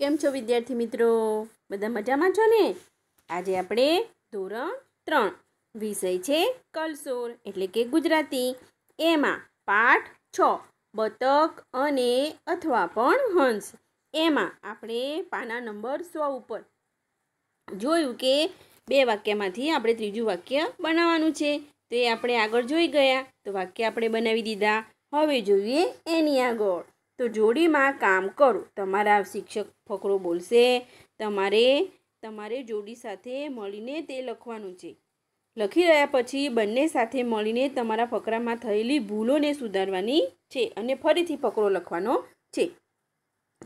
કેમ છો વિદ્યાર્થી મિત્રો બધા મજામાં છો ને આજે આપણે ધોરણ ત્રણ વિષય છે કલસોર એટલે કે ગુજરાતી એમાં પાઠ છ બતક અને અથવા પણ હંસ એમાં આપણે પાના નંબર સો ઉપર જોયું કે બે વાક્યમાંથી આપણે ત્રીજું વાક્ય બનાવવાનું છે તો એ આપણે આગળ જોઈ ગયા તો વાક્ય આપણે બનાવી દીધા હવે જોઈએ એની આગળ તો જોડીમાં કામ કરો તમારા શિક્ષક ફકરો બોલશે તમારે તમારે જોડી સાથે મળીને તે લખવાનું છે લખી રહ્યા પછી બંને સાથે મળીને તમારા ફકરામાં થયેલી ભૂલોને સુધારવાની છે અને ફરીથી ફકરો લખવાનો છે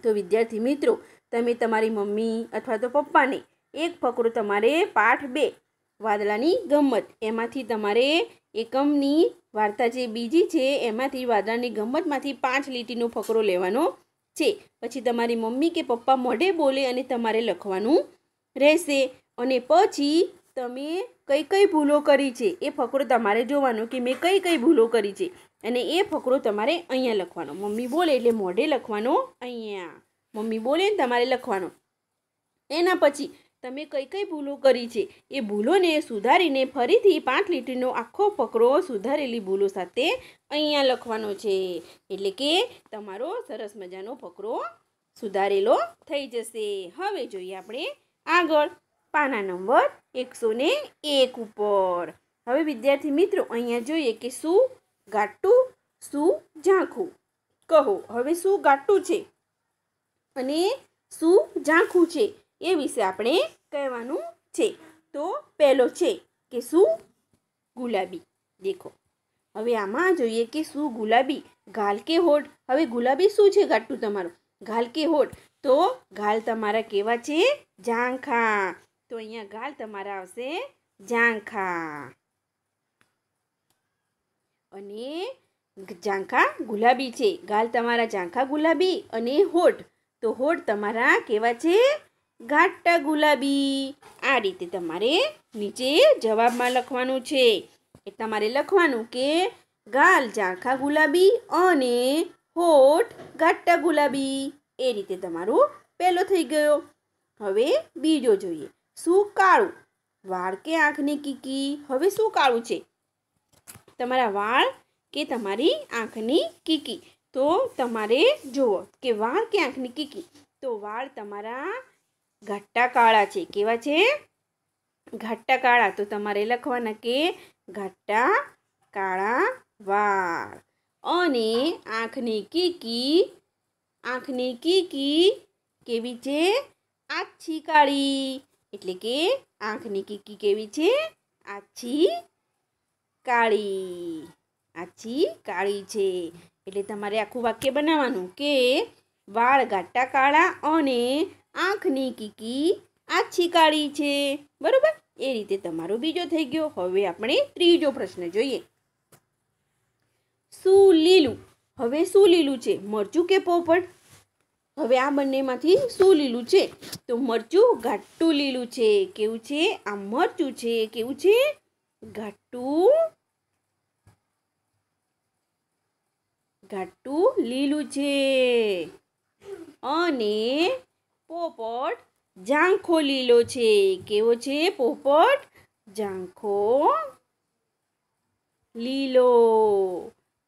તો વિદ્યાર્થી મિત્રો તમે તમારી મમ્મી અથવા તો પપ્પાને એક ફકરો તમારે પાઠ બે વાદળાની ગમત એમાંથી તમારે એકમની વાર્તા જે બીજી છે એમાંથી વાદળાની ગમતમાંથી પાંચ લીટીનો ફકરો લેવાનો છે પછી તમારી મમ્મી કે પપ્પા મોઢે બોલે અને તમારે લખવાનું રહેશે અને પછી તમે કઈ કઈ ભૂલો કરી છે એ ફકરો તમારે જોવાનો કે મેં કઈ કઈ ભૂલો કરી છે અને એ ફકરો તમારે અહીંયા લખવાનો મમ્મી બોલે એટલે મોઢે લખવાનો અહીંયા મમ્મી બોલે ને તમારે લખવાનો એના પછી તમે કઈ કઈ ભૂલો કરી છે એ ભૂલોને સુધારીને ફરીથી પાંચ લીટીનો આખો ફકરો સુધારેલી ભૂલો સાથે અહીંયા લખવાનો છે એટલે કે તમારો સરસ મજાનો ફકરો સુધારેલો થઈ જશે હવે જોઈએ આપણે આગળ પાના નંબર એકસો એક ઉપર હવે વિદ્યાર્થી મિત્રો અહીંયા જોઈએ કે શું ગાટું શું ઝાંખું કહો હવે શું ગાટું છે અને શું ઝાંખું છે એ વિશે આપણે કહેવાનું છે તો પહેલો છે કે શું ગુલાબી દેખો હવે આમાં જોઈએ કે શું ગુલાબી ઘાલ કે હોઠ હવે ગુલાબી શું છે ગાટું તમારું ઘાલ કે હોઠ તો ઘાલ તમારા કેવા છે ઝાંખા તો અહીંયા ઘાલ તમારા આવશે ઝાંખા અને ઝાંખા ગુલાબી છે ગાલ તમારા ઝાંખા ગુલાબી અને હોઠ તો હોઠ તમારા કેવા છે ઘાટા ગુલાબી આ રીતે તમારે નીચે જવાબમાં લખવાનું છે એ તમારે લખવાનું કે ગાલ ઝાંખા ગુલાબી અને હોઠ ઘાટા ગુલાબી એ રીતે તમારું પહેલો થઈ ગયો હવે બીજો જોઈએ શું કાળું વાળ કે આંખની કીકી હવે શું કાળું છે તમારા વાળ કે તમારી આંખની કીકી તો તમારે જુઓ કે વાળ કે આંખની કીકી તો વાળ તમારા ઘાટા કાળા છે કેવા છે ઘાટા કાળા તો તમારે લખવાના કે ઘાટા કાળા વાળ અને આંખની કીકી આંખની કીકી કેવી છે આછી કાળી એટલે કે આંખની કીકી કેવી છે આછી કાળી આછી કાળી છે એટલે તમારે આખું વાક્ય બનાવવાનું કે વાળ ઘાટા કાળા અને આંખની કીકી આછી કાળી છે બરાબર એ રીતે તમારો બીજો થઈ ગયો હવે આપણે ત્રીજો પ્રશ્ન જોઈએ શું લીલું હવે શું લીલું છે મરચું કે પોપટ હવે આ બંનેમાંથી શું લીલું છે તો મરચું ઘાટું લીલું છે કેવું છે આ મરચું છે કેવું છે ઘાટું ઘાટું લીલું છે અને પોપટ ઝાંખો લીલો છે કેવો છે પોપટ ઝાંખો લીલો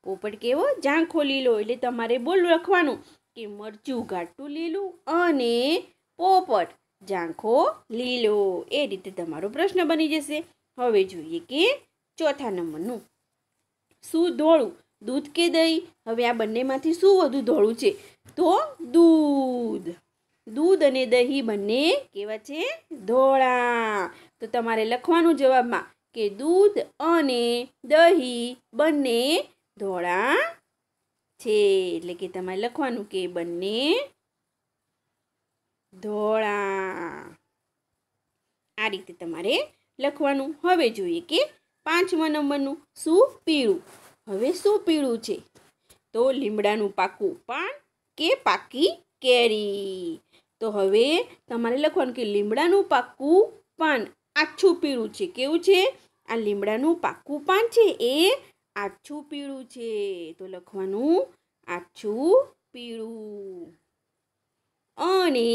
પોપટ કેવો ઝાંખો લીલો એટલે તમારે બોલું લખવાનું કે મરચું ઘાટું લીલું અને પોપટ ઝાંખો લીલો એ રીતે તમારો પ્રશ્ન બની જશે હવે જોઈએ કે ચોથા નંબરનું શું ધોળું દૂધ કે દહીં હવે આ બંનેમાંથી શું વધુ ધોળું છે તો દૂધ દૂધ અને દહીં બંને કેવા છે ધોળા તો તમારે લખવાનું જવાબમાં કે દૂધ અને દહીં બંને ધોળા છે એટલે કે તમારે લખવાનું કે બંને ધોળા આ રીતે તમારે લખવાનું હવે જોઈએ કે પાંચમા નંબરનું શું પીળું હવે શું પીળું છે તો લીમડાનું પાકું પણ કે પાકી કેરી તો હવે તમારે લખવાનું કે લીમડાનું પાકું પાન આછું પીળું છે કેવું છે આ લીમડાનું પાકું પાન છે એ આછું પીળું છે તો લખવાનું આછું પીળું અને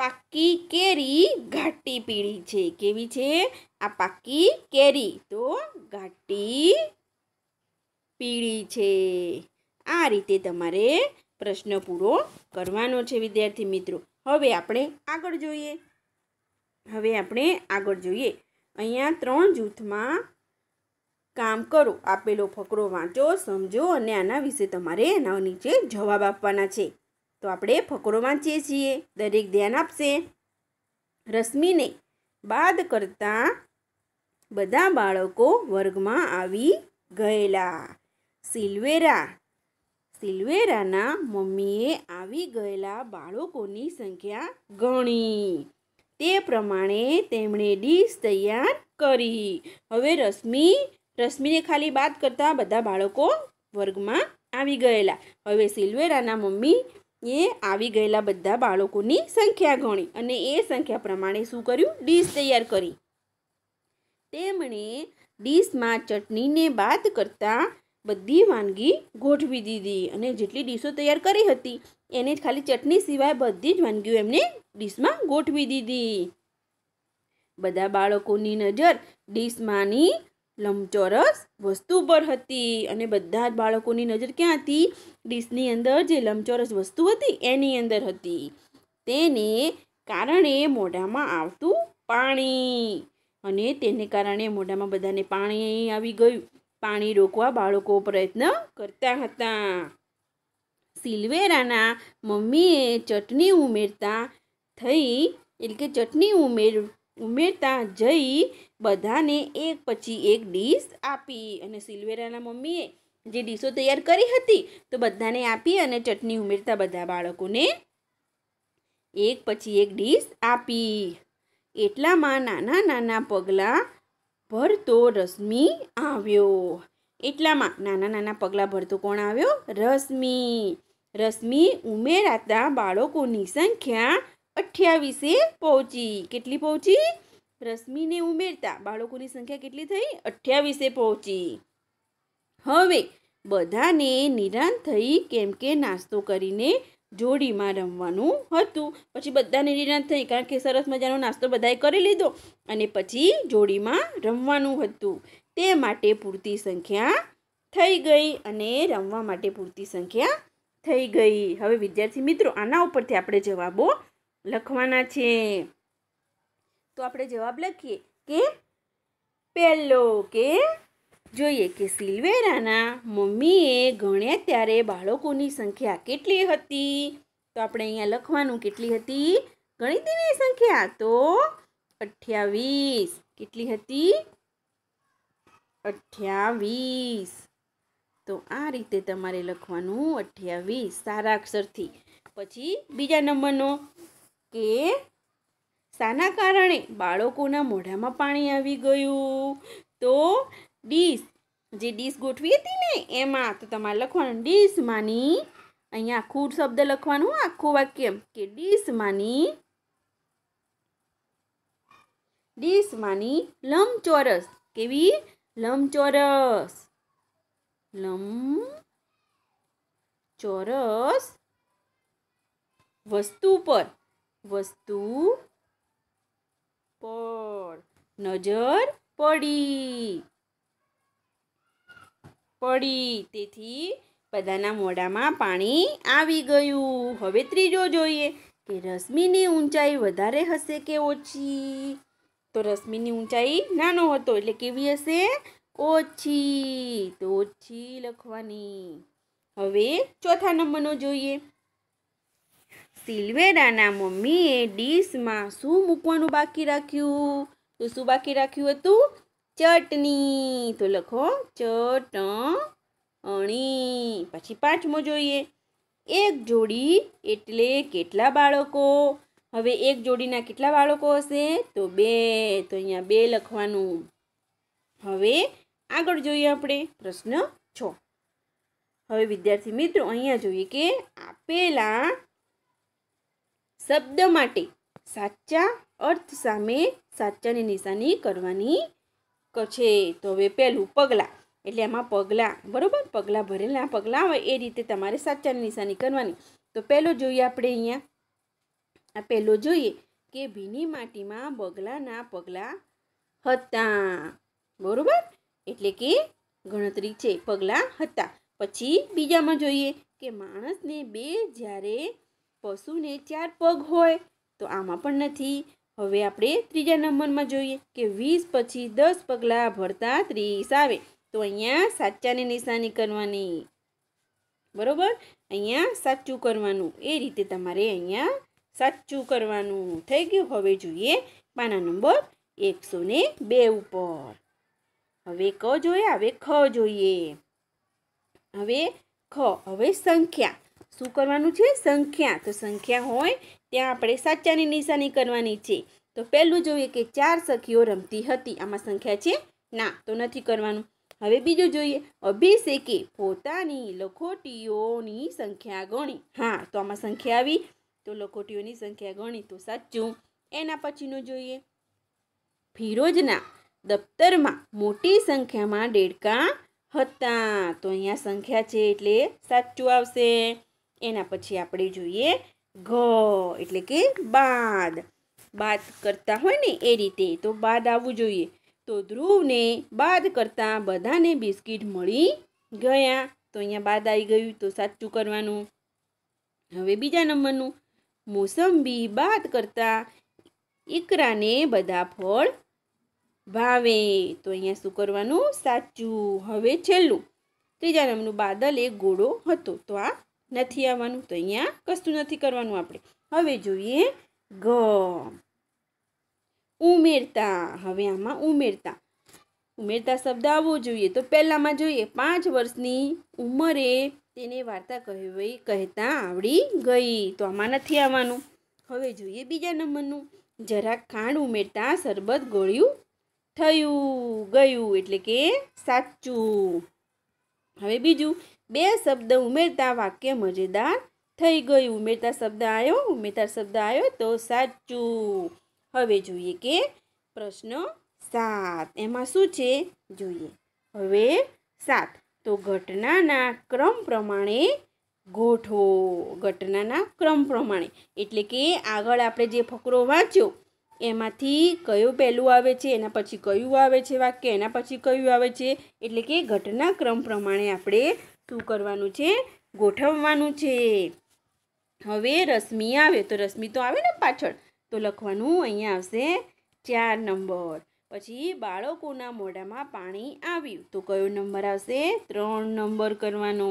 પાકી કેરી ઘાટી પીળી છે કેવી છે આ પાકી કેરી તો ઘાટી પીળી છે આ રીતે તમારે પ્રશ્ન પૂરો કરવાનો છે વિદ્યાર્થી મિત્રો હવે આપણે આગળ જોઈએ હવે આપણે આગળ જોઈએ અહીંયા ત્રણ જૂથમાં કામ કરો આપેલો ફકરો વાંચો સમજો અને આના વિશે તમારે એના નીચે જવાબ આપવાના છે તો આપણે ફકરો વાંચીએ છીએ દરેક ધ્યાન આપશે રશ્મિને બાદ કરતાં બધા બાળકો વર્ગમાં આવી ગયેલા સિલ્વેરા સિલ્વેરાના મમ્મીએ આવી ગયેલા બાળકોની સંખ્યા ગણી તે પ્રમાણે તેમણે ડીશ તૈયાર કરી હવે રશ્મિ રશ્મિને ખાલી બાદ કરતા બધા બાળકો વર્ગમાં આવી ગયેલા હવે સિલ્વેરાના મમ્મી એ આવી ગયેલા બધા બાળકોની સંખ્યા ગણી અને એ સંખ્યા પ્રમાણે શું કર્યું ડીશ તૈયાર કરી તેમણે ડીશમાં ચટણીને બાદ કરતાં બધી વાનગી ગોઠવી દીધી અને જેટલી ડીશો તૈયાર કરી હતી એને જ ખાલી ચટણી સિવાય બધી જ વાનગીઓ એમને ડીશમાં ગોઠવી દીધી બધા બાળકોની નજર ડીશમાંની લંબચોરસ વસ્તુ પર હતી અને બધા જ બાળકોની નજર ક્યાં હતી ડીશની અંદર જે લંબચોરસ વસ્તુ હતી એની અંદર હતી તેને કારણે મોઢામાં આવતું પાણી અને તેને કારણે મોઢામાં બધાને પાણી આવી ગયું પાણી રોકવા બાળકો પ્રયત્ન કરતા હતા સિલવેરાના મમ્મીએ ચટણી ઉમેરતા થઈ એટલે કે ચટણી ઉમેર ઉમેરતા જઈ બધાને એક પછી એક ડીશ આપી અને સિલવેરાના મમ્મીએ જે ડીશો તૈયાર કરી હતી તો બધાને આપી અને ચટણી ઉમેરતા બધા બાળકોને એક પછી એક ડીશ આપી એટલામાં નાના નાના પગલાં ભરતો રશ્મિ આવ્યો એટલામાં નાના નાના પગલાં ભરતો કોણ આવ્યો રશ્મિ રશ્મિ ઉમેરાતા બાળકોની સંખ્યા અઠ્યાવીસે પહોંચી કેટલી પહોંચી રશ્મિને ઉમેરતા બાળકોની સંખ્યા કેટલી થઈ અઠ્યાવીસે પહોંચી હવે બધાને નિરાંત થઈ કેમ કે નાસ્તો કરીને જોડીમાં રમવાનું હતું પછી બધાને નિરાંત થઈ કારણ કે સરસ મજાનો નાસ્તો બધાએ કરી લીધો અને પછી જોડીમાં રમવાનું હતું તે માટે પૂરતી સંખ્યા થઈ ગઈ અને રમવા માટે પૂરતી સંખ્યા થઈ ગઈ હવે વિદ્યાર્થી મિત્રો આના ઉપરથી આપણે જવાબો લખવાના છે તો આપણે જવાબ લખીએ કે પહેલો કે જોઈએ કે સિલ્વેરાના મમ્મીએ ગણ્યા ત્યારે બાળકોની સંખ્યા કેટલી હતી તો આપણે અહીંયા લખવાનું કેટલી હતી ગણિતીની સંખ્યા તો અઠ્યાવીસ કેટલી હતી અઠ્યાવીસ તો આ રીતે તમારે લખવાનું અઠ્યાવીસ સારા અક્ષરથી પછી બીજા નંબરનો કે શાના કારણે બાળકોના મોઢામાં પાણી આવી ગયું તો ડીશ જે ડીશ ગોઠવી હતી ને એમાં તો તમારે લખવાનું ડીશમાંની અહીંયા આખું શબ્દ લખવાનું આખું વાક્ય કે ડીશમાંની ડીશમાંની લંબચોરસ કેવી લંબચોરસ લંબ ચોરસ વસ્તુ પર વસ્તુ પર નજર પડી પડી તેથી બધાના મોઢામાં પાણી આવી ગયું હવે ત્રીજો જોઈએ કે રશ્મિની ઊંચાઈ વધારે હશે કે ઓછી તો રશ્મિની ઊંચાઈ નાનો હતો એટલે કેવી હશે ઓછી તો ઓછી લખવાની હવે ચોથા નંબરનો જોઈએ સિલ્વેરાના મમ્મીએ ડીશમાં શું મૂકવાનું બાકી રાખ્યું તો શું બાકી રાખ્યું હતું ચટણી તો લખો ચટણી પછી પાંચમો જોઈએ એક જોડી એટલે કેટલા બાળકો હવે એક જોડીના કેટલા બાળકો હશે તો બે તો અહીંયા બે લખવાનું હવે આગળ જોઈએ આપણે પ્રશ્ન છ હવે વિદ્યાર્થી મિત્રો અહીંયા જોઈએ કે આપેલા શબ્દ માટે સાચા અર્થ સામે સાચાની નિશાની કરવાની છે તો હવે પહેલું પગલાં એટલે એમાં પગલાં બરાબર પગલાં ભરેલા પગલાં હોય એ રીતે તમારે સાચાની નિશાની કરવાની તો પહેલો જોઈએ આપણે અહીંયા આ પહેલો જોઈએ કે ભીની માટીમાં બગલાના પગલાં હતા બરાબર એટલે કે ગણતરી છે પગલાં હતા પછી બીજામાં જોઈએ કે માણસને બે જ્યારે પશુને ચાર પગ હોય તો આમાં પણ નથી હવે આપણે ત્રીજા નંબરમાં જોઈએ કે વીસ પછી દસ પગલાં ભરતા ત્રીસ આવે તો અહીંયા સાચાની નિશાની કરવાની બરાબર અહીંયા સાચું કરવાનું એ રીતે તમારે અહીંયા સાચું કરવાનું થઈ ગયું હવે જોઈએ પાના નંબર એકસો બે ઉપર હવે ક જોઈએ હવે ખ જોઈએ હવે ખ હવે સંખ્યા શું કરવાનું છે સંખ્યા તો સંખ્યા હોય ત્યાં આપણે સાચાની નિશાની કરવાની છે તો પહેલું જોઈએ કે ચાર સખીઓ રમતી હતી આમાં સંખ્યા છે ના તો નથી કરવાનું હવે બીજું જોઈએ અભિષેકે પોતાની લખોટીઓની સંખ્યા ગણી હા તો આમાં સંખ્યા આવી તો લખોટીઓની સંખ્યા ગણી તો સાચું એના પછીનું જોઈએ ફિરોજના દફતરમાં મોટી સંખ્યામાં દેડકા હતા તો અહીંયા સંખ્યા છે એટલે સાચું આવશે એના પછી આપણે જોઈએ ઘ એટલે કે બાદ બાદ કરતા હોય ને એ રીતે તો બાદ આવવું જોઈએ તો ધ્રુવને બાદ કરતા બધાને બિસ્કિટ મળી ગયા તો અહીંયા બાદ આવી ગયું તો સાચું કરવાનું હવે બીજા નંબરનું મોસંબી બાદ કરતા ઈકરાને બધા ફળ ભાવે તો અહીંયા શું કરવાનું સાચું હવે છેલ્લું ત્રીજા નંબરનું બાદલ એક ગોળો હતો તો આ નથી આવવાનું તો અહીંયા કશું નથી કરવાનું આપણે હવે જોઈએ ગ ઉમેરતા હવે આમાં ઉમેરતા ઉમેરતા શબ્દ આવવો જોઈએ તો પહેલાંમાં જોઈએ પાંચ વર્ષની ઉંમરે તેને વાર્તા કહેવી કહેતા આવડી ગઈ તો આમાં નથી આવવાનું હવે જોઈએ બીજા નંબરનું જરાક ખાંડ ઉમેરતા શરબત ગોળ્યું થયું ગયું એટલે કે સાચું હવે બીજું બે શબ્દ ઉમેરતા વાક્ય મજેદાર થઈ ગયું ઉમેરતા શબ્દ આવ્યો ઉમેરતા શબ્દ આવ્યો તો સાચું હવે જોઈએ કે પ્રશ્ન સાત એમાં શું છે જોઈએ હવે સાત તો ઘટનાના ક્રમ પ્રમાણે ગોઠવો ઘટનાના ક્રમ પ્રમાણે એટલે કે આગળ આપણે જે ફકરો વાંચ્યો એમાંથી કયું પહેલું આવે છે એના પછી કયું આવે છે વાક્ય એના પછી કયું આવે છે એટલે કે ઘટના ક્રમ પ્રમાણે આપણે શું કરવાનું છે ગોઠવવાનું છે હવે રશ્મિ આવે તો રશ્મિ તો આવે ને પાછળ તો લખવાનું અહીંયા આવશે ચાર નંબર પછી બાળકોના મોઢામાં પાણી આવ્યું તો કયો નંબર આવશે ત્રણ નંબર કરવાનો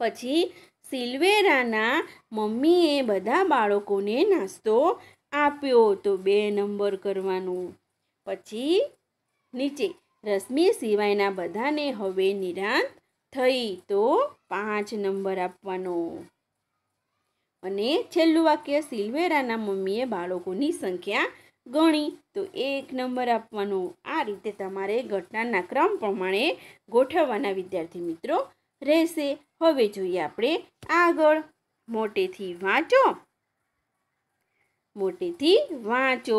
પછી સિલ્વેરાના મમ્મીએ બધા બાળકોને નાસ્તો આપ્યો તો બે નંબર કરવાનો પછી નીચે રશ્મિ સિવાયના બધાને હવે નિરાંત થઈ તો પાંચ નંબર આપવાનો અને છેલ્લું વાક્ય સિલવેરાના મમ્મીએ બાળકોની સંખ્યા ગણી તો એક નંબર આપવાનો આ રીતે તમારે ઘટનાના ક્રમ પ્રમાણે ગોઠવવાના વિદ્યાર્થી મિત્રો રહેશે હવે જોઈએ આપણે આગળ મોટેથી વાંચો મોટેથી વાંચો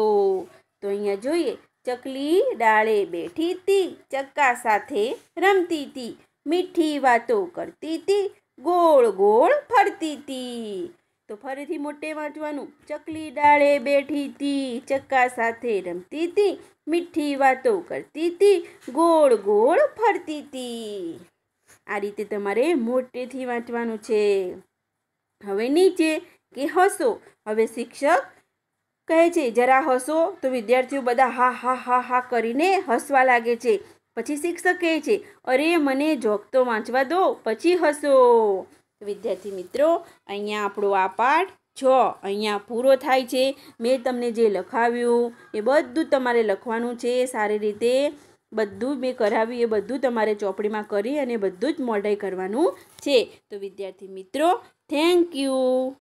તો અહીંયા જોઈએ ચકલી ડાળે બેઠી હતી ચક્કા સાથે રમતી હતી મીઠી વાતો કરતી હતી ગોળ ગોળ ફરતી હતી તો ફરીથી મોટે વાંચવાનું ચકલી ડાળે બેઠી હતી ચક્કા સાથે રમતી હતી મીઠી વાતો કરતી હતી ગોળ ગોળ ફરતી હતી આ રીતે તમારે મોટેથી વાંચવાનું છે હવે નીચે કે હસો હવે શિક્ષક કહે છે જરા હસો તો વિદ્યાર્થીઓ બધા હા હા હા હા કરીને હસવા લાગે છે પછી શિક્ષક કહે છે અરે મને જોક તો વાંચવા દો પછી હસો વિદ્યાર્થી મિત્રો અહીંયા આપણો આ પાઠ છ અહીંયા પૂરો થાય છે મેં તમને જે લખાવ્યું એ બધું તમારે લખવાનું છે સારી રીતે બધું મેં કરાવ્યું એ બધું તમારે ચોપડીમાં કરી અને બધું જ મોઢાઈ કરવાનું છે તો વિદ્યાર્થી મિત્રો થેન્ક યુ